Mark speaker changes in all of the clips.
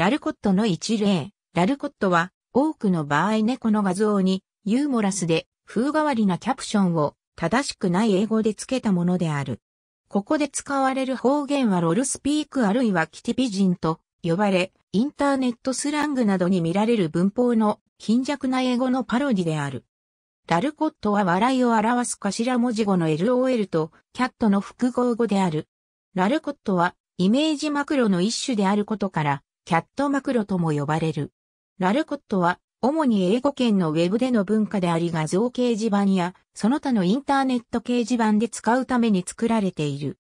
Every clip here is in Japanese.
Speaker 1: ラルコットの一例。ラルコットは、多くの場合猫の画像に、ユーモラスで、風変わりなキャプションを、正しくない英語で付けたものである。ここで使われる方言はロルスピークあるいはキティピジンと呼ばれ、インターネットスラングなどに見られる文法の貧弱な英語のパロディである。ラルコットは笑いを表す頭文字語の LOL とキャットの複合語である。ラルコットはイメージマクロの一種であることから、キャットマクロとも呼ばれる。ラルコットは、主に英語圏のウェブでの文化であり画像掲示板や、その他のインターネット掲示板で使うために作られている。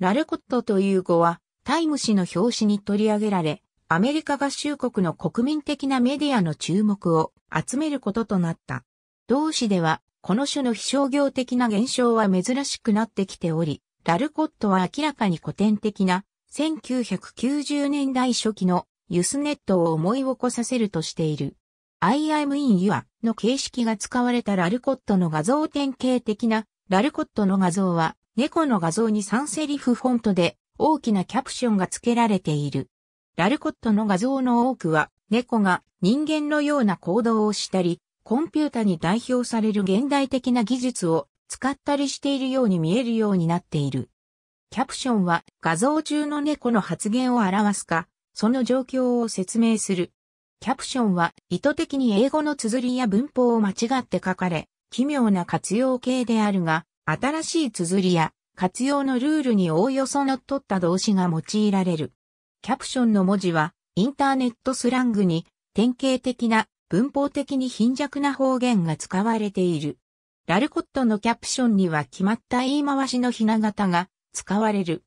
Speaker 1: ラルコットという語は、タイム誌の表紙に取り上げられ、アメリカ合衆国の国民的なメディアの注目を集めることとなった。同誌では、この種の非商業的な現象は珍しくなってきており、ラルコットは明らかに古典的な1990年代初期のユスネットを思い起こさせるとしている。I am in your の形式が使われたラルコットの画像典型的なラルコットの画像は猫の画像に3セリフフォントで大きなキャプションが付けられている。ラルコットの画像の多くは猫が人間のような行動をしたり、コンピュータに代表される現代的な技術を使ったりしているように見えるようになっている。キャプションは画像中の猫の発言を表すか、その状況を説明する。キャプションは意図的に英語の綴りや文法を間違って書かれ、奇妙な活用形であるが、新しい綴りや活用のルールにおおよそのっとった動詞が用いられる。キャプションの文字はインターネットスラングに典型的な文法的に貧弱な方言が使われている。ラルコットのキャプションには決まった言い回しのひな形が使われる。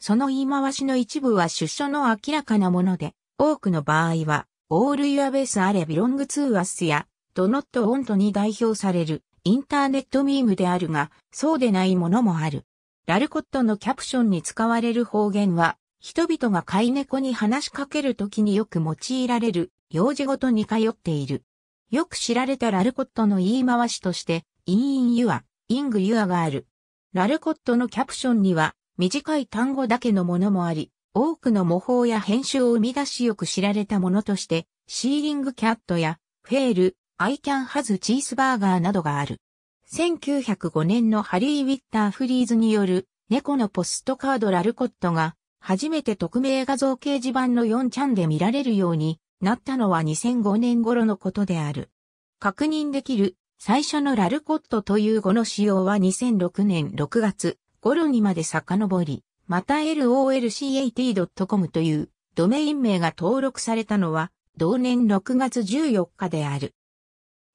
Speaker 1: その言い回しの一部は出所の明らかなもので、多くの場合は、all your base are belong to us や、do not want に代表されるインターネットミームであるが、そうでないものもある。ラルコットのキャプションに使われる方言は、人々が飼い猫に話しかけるときによく用いられる、用事ごとに通っている。よく知られたラルコットの言い回しとして、in in you are, ing you are がある。ラルコットのキャプションには、短い単語だけのものもあり、多くの模倣や編集を生み出しよく知られたものとして、シーリングキャットや、フェール、アイキャンハズチーズバーガーなどがある。1905年のハリー・ウィッター・フリーズによる猫のポストカードラルコットが初めて匿名画像掲示板の4チャンで見られるようになったのは2005年頃のことである。確認できる最初のラルコットという語の使用は2006年6月頃にまで遡り、また lolcat.com というドメイン名が登録されたのは同年6月14日である。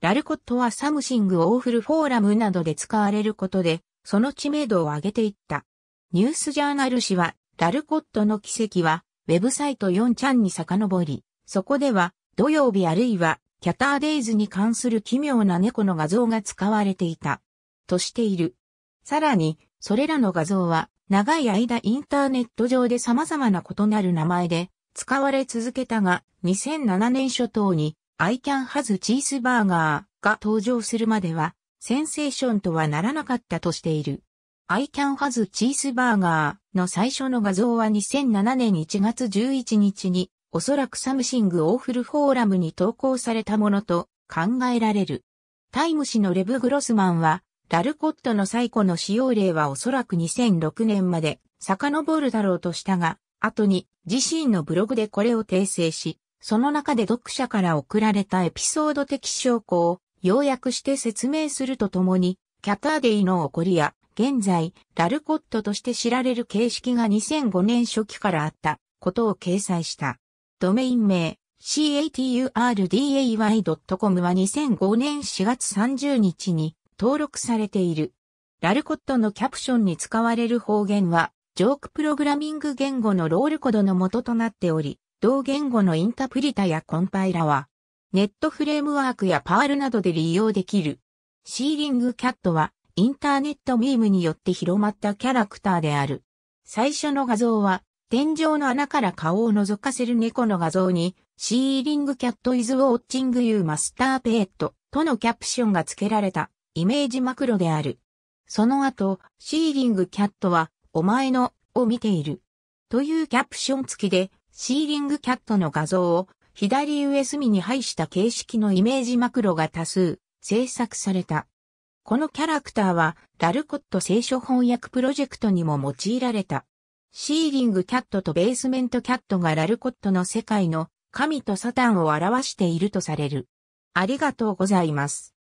Speaker 1: ラルコットはサムシングオーフルフォーラムなどで使われることで、その知名度を上げていった。ニュースジャーナル誌は、ラルコットの奇跡は、ウェブサイト4ちゃんに遡り、そこでは、土曜日あるいはキャターデイズに関する奇妙な猫の画像が使われていた。としている。さらに、それらの画像は、長い間インターネット上で様々な異なる名前で使われ続けたが、2007年初頭にアイキャンハズチース・バーガーが登場するまでは、センセーションとはならなかったとしている。アイキャンハズチース・バーガーの最初の画像は2007年1月11日におそらくサムシング・オーフル・フォーラムに投稿されたものと考えられる。タイム誌のレブ・グロスマンは、ラルコットの最古の使用例はおそらく2006年まで遡るだろうとしたが、後に自身のブログでこれを訂正し、その中で読者から送られたエピソード的証拠を要約して説明するとともに、キャターデイの起こりや、現在、ラルコットとして知られる形式が2005年初期からあったことを掲載した。ドメイン名、caturday.com は2005年4月30日に登録されている。ラルコットのキャプションに使われる方言は、ジョークプログラミング言語のロールコードの元となっており、同言語のインタプリタやコンパイラは、ネットフレームワークやパールなどで利用できる。シーリングキャットは、インターネットミームによって広まったキャラクターである。最初の画像は、天井の穴から顔を覗かせる猫の画像に、シーリングキャットイズウォッチングユーマスターペットとのキャプションが付けられたイメージマクロである。その後、シーリングキャットは、お前のを見ている。というキャプション付きで、シーリングキャットの画像を左上隅に配した形式のイメージマクロが多数制作された。このキャラクターは、ダルコット聖書翻訳プロジェクトにも用いられた。シーリングキャットとベースメントキャットがラルコットの世界の神とサタンを表しているとされる。ありがとうございます。